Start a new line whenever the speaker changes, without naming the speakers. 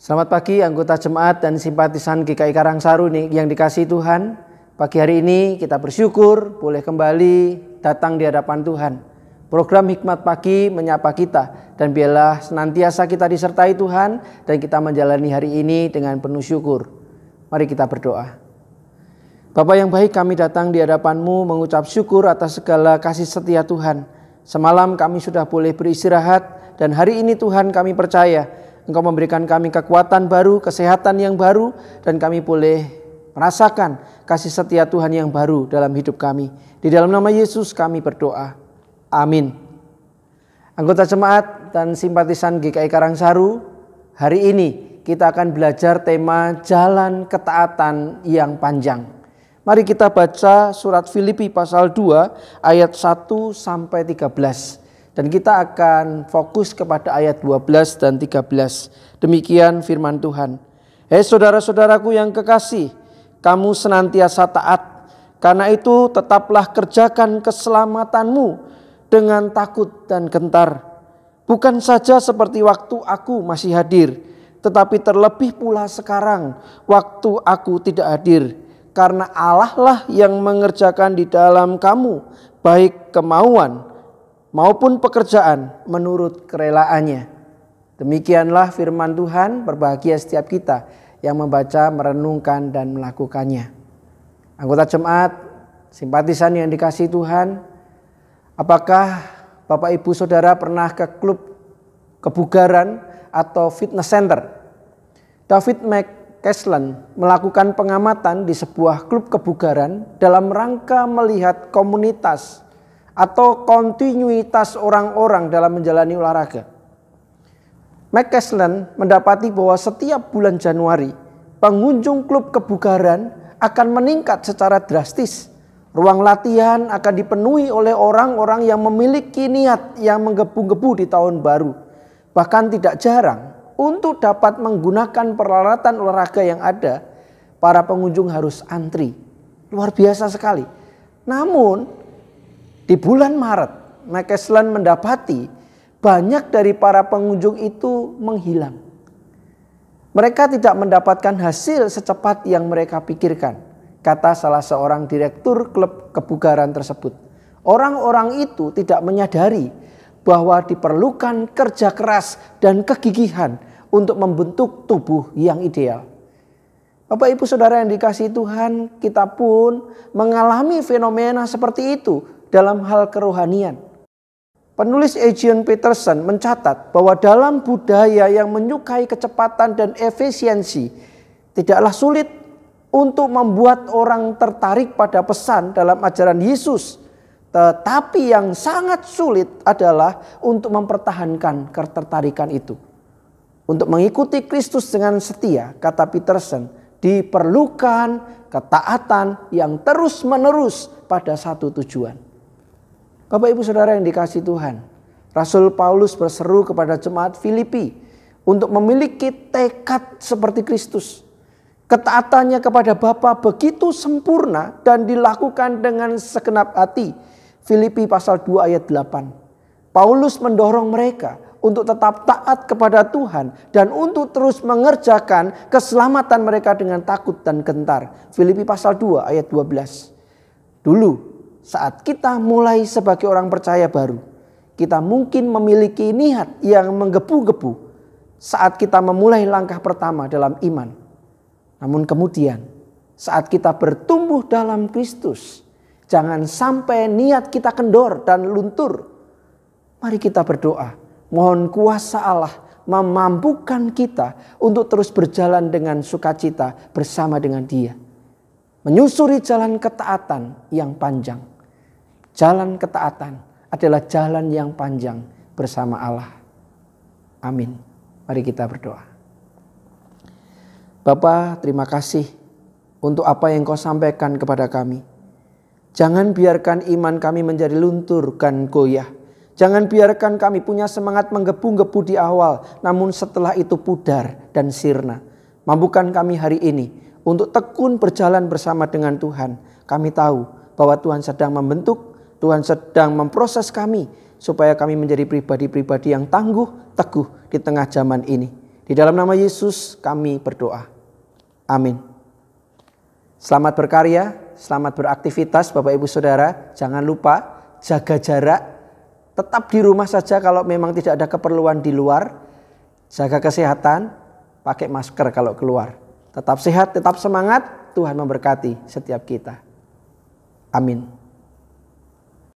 Selamat pagi anggota jemaat dan simpatisan GKI Karangsaru nih yang dikasih Tuhan. Pagi hari ini kita bersyukur boleh kembali datang di hadapan Tuhan. Program Hikmat Pagi menyapa kita dan biarlah senantiasa kita disertai Tuhan dan kita menjalani hari ini dengan penuh syukur. Mari kita berdoa. Bapak yang baik kami datang di hadapanmu mengucap syukur atas segala kasih setia Tuhan. Semalam kami sudah boleh beristirahat dan hari ini Tuhan kami percaya Engkau memberikan kami kekuatan baru, kesehatan yang baru, dan kami boleh merasakan kasih setia Tuhan yang baru dalam hidup kami. Di dalam nama Yesus kami berdoa. Amin. Anggota jemaat dan simpatisan GKI Karangsaru, hari ini kita akan belajar tema jalan ketaatan yang panjang. Mari kita baca surat Filipi pasal 2 ayat 1 sampai 13. Dan kita akan fokus kepada ayat 12 dan 13. Demikian firman Tuhan. Hei saudara-saudaraku yang kekasih, kamu senantiasa taat. Karena itu tetaplah kerjakan keselamatanmu dengan takut dan gentar. Bukan saja seperti waktu aku masih hadir, tetapi terlebih pula sekarang waktu aku tidak hadir. Karena Allah lah yang mengerjakan di dalam kamu baik kemauan maupun pekerjaan menurut kerelaannya. Demikianlah firman Tuhan, berbahagia setiap kita yang membaca, merenungkan, dan melakukannya. Anggota jemaat, simpatisan yang dikasih Tuhan, apakah Bapak Ibu Saudara pernah ke klub kebugaran atau fitness center? David McCaslan melakukan pengamatan di sebuah klub kebugaran dalam rangka melihat komunitas atau kontinuitas orang-orang dalam menjalani olahraga. McCaslin mendapati bahwa setiap bulan Januari, pengunjung klub kebugaran akan meningkat secara drastis. Ruang latihan akan dipenuhi oleh orang-orang yang memiliki niat yang menggebu-gebu di tahun baru. Bahkan tidak jarang untuk dapat menggunakan peralatan olahraga yang ada, para pengunjung harus antri. Luar biasa sekali. Namun, di bulan Maret, McCasland mendapati banyak dari para pengunjung itu menghilang. Mereka tidak mendapatkan hasil secepat yang mereka pikirkan, kata salah seorang direktur klub kebugaran tersebut. Orang-orang itu tidak menyadari bahwa diperlukan kerja keras dan kegigihan untuk membentuk tubuh yang ideal. Bapak, ibu, saudara yang dikasih Tuhan, kita pun mengalami fenomena seperti itu dalam hal kerohanian. Penulis Adrian Peterson mencatat bahwa dalam budaya yang menyukai kecepatan dan efisiensi, tidaklah sulit untuk membuat orang tertarik pada pesan dalam ajaran Yesus. Tetapi yang sangat sulit adalah untuk mempertahankan ketertarikan itu. Untuk mengikuti Kristus dengan setia, kata Peterson, diperlukan ketaatan yang terus-menerus pada satu tujuan. Bapak Ibu Saudara yang dikasih Tuhan, Rasul Paulus berseru kepada jemaat Filipi untuk memiliki tekad seperti Kristus. Ketaatannya kepada Bapa begitu sempurna dan dilakukan dengan segenap hati. Filipi pasal 2 ayat 8. Paulus mendorong mereka untuk tetap taat kepada Tuhan dan untuk terus mengerjakan keselamatan mereka dengan takut dan gentar. Filipi pasal 2 ayat 12. Dulu saat kita mulai sebagai orang percaya baru, kita mungkin memiliki niat yang menggebu-gebu saat kita memulai langkah pertama dalam iman. Namun kemudian, saat kita bertumbuh dalam Kristus, jangan sampai niat kita kendor dan luntur. Mari kita berdoa, mohon kuasa Allah memampukan kita untuk terus berjalan dengan sukacita bersama dengan Dia, menyusuri jalan ketaatan yang panjang. Jalan ketaatan adalah jalan yang panjang bersama Allah. Amin. Mari kita berdoa. Bapa, terima kasih untuk apa yang kau sampaikan kepada kami. Jangan biarkan iman kami menjadi luntur dan goyah. Jangan biarkan kami punya semangat menggebu-gebu di awal, namun setelah itu pudar dan sirna. Mampukan kami hari ini untuk tekun berjalan bersama dengan Tuhan. Kami tahu bahwa Tuhan sedang membentuk Tuhan sedang memproses kami supaya kami menjadi pribadi-pribadi yang tangguh, teguh di tengah zaman ini. Di dalam nama Yesus kami berdoa. Amin. Selamat berkarya, selamat beraktivitas Bapak Ibu Saudara. Jangan lupa jaga jarak, tetap di rumah saja kalau memang tidak ada keperluan di luar. Jaga kesehatan, pakai masker kalau keluar. Tetap sehat, tetap semangat, Tuhan memberkati setiap kita. Amin.